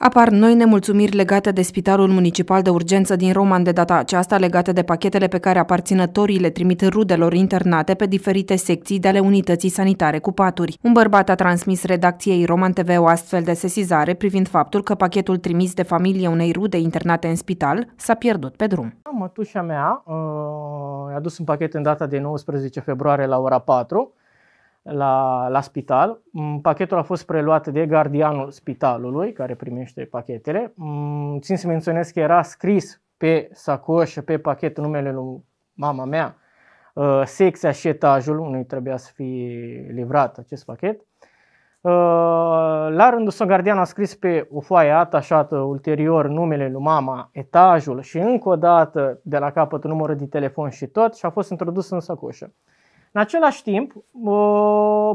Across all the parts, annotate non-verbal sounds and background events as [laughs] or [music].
Apar noi nemulțumiri legate de Spitalul Municipal de Urgență din Roman de data aceasta, legate de pachetele pe care aparținătorii le trimit rudelor internate pe diferite secții de ale unității sanitare cu paturi. Un bărbat a transmis redacției Roman TV o astfel de sesizare privind faptul că pachetul trimis de familie unei rude internate în spital s-a pierdut pe drum. Mătușa mea uh, a dus un pachet în data de 19 februarie la ora 4 la, la spital. Mm, pachetul a fost preluat de gardianul spitalului care primește pachetele. Mm, țin să menționez că era scris pe sacoșă, pe pachet numele lui mama mea, uh, secția și etajul unui trebuia să fie livrat acest pachet. Uh, la rândul său, gardianul a scris pe o foaie atașată ulterior numele lui mama, etajul și încă o dată de la capăt numărul de telefon și tot și a fost introdus în sacoșă. În același timp,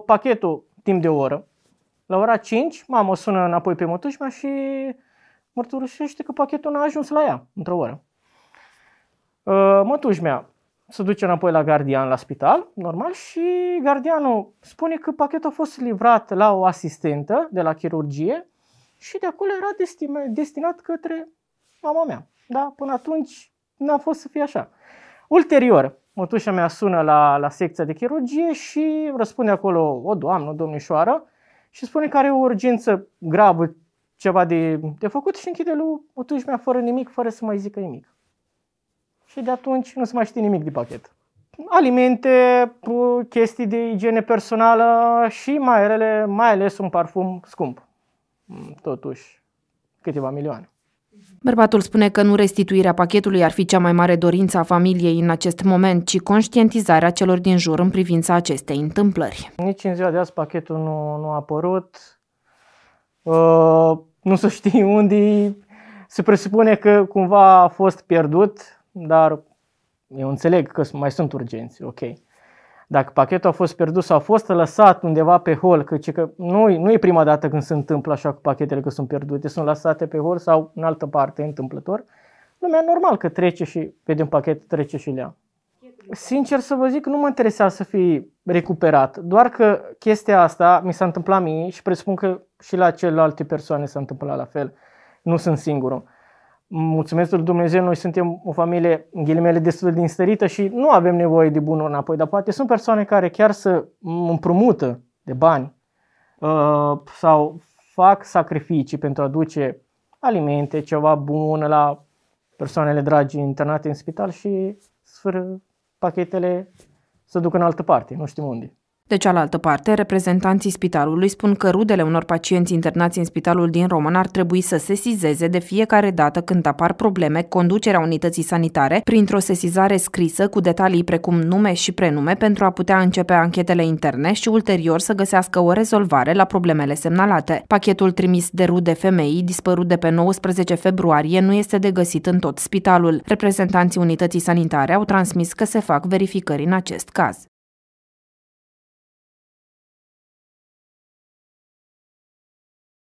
pachetul timp de o oră, la ora 5, mama sună înapoi pe mătușma și mărturisește că pachetul n-a ajuns la ea într-o oră. Ă, mătușmea se duce înapoi la gardian la spital, normal, și gardianul spune că pachetul a fost livrat la o asistentă de la chirurgie și de acolo era destinat către mama mea. Da, până atunci n-a fost să fie așa. Ulterior, mătușa mea sună la, la secția de chirurgie și răspunde acolo o doamnă, o domnișoară și spune că are o urgență grabă, ceva de, de făcut și închide lui mătușa mea fără nimic, fără să mai zică nimic. Și de atunci nu se mai știe nimic de pachet. Alimente, chestii de igiene personală și mai rele, mai ales un parfum scump. Mm, totuși, câteva milioane. Bărbatul spune că nu restituirea pachetului ar fi cea mai mare dorință a familiei în acest moment, ci conștientizarea celor din jur în privința acestei întâmplări. Nici în ziua de azi pachetul nu, nu a apărut, uh, nu se știe [laughs] unde Se presupune că cumva a fost pierdut, dar eu înțeleg că mai sunt urgenți, ok. Dacă pachetul a fost pierdut sau a fost lăsat undeva pe hol, căci că nu, nu e prima dată când se întâmplă așa cu pachetele că sunt pierdute, sunt lăsate pe hol sau în altă parte, întâmplător, lumea normal că trece și vede un pachet, trece și lea. Sincer să vă zic, nu mă interesa să fi recuperat, doar că chestia asta mi s-a întâmplat mie și presupun că și la celelalte persoane s-a întâmplat la fel. Nu sunt singurul mulțumesc lui Dumnezeu, noi suntem o familie, în ghilimele, destul de înstărită și nu avem nevoie de bunul înapoi, dar poate sunt persoane care chiar să împrumută de bani uh, sau fac sacrificii pentru a duce alimente, ceva bun la persoanele dragi internate în spital și sfâră pachetele să ducă în altă parte, nu știm unde. De cealaltă parte, reprezentanții spitalului spun că rudele unor pacienți internați în spitalul din Român ar trebui să sesizeze de fiecare dată când apar probleme conducerea unității sanitare printr-o sesizare scrisă cu detalii precum nume și prenume pentru a putea începe anchetele interne și ulterior să găsească o rezolvare la problemele semnalate. Pachetul trimis de rude femeii, dispărut de pe 19 februarie, nu este de găsit în tot spitalul. Reprezentanții unității sanitare au transmis că se fac verificări în acest caz.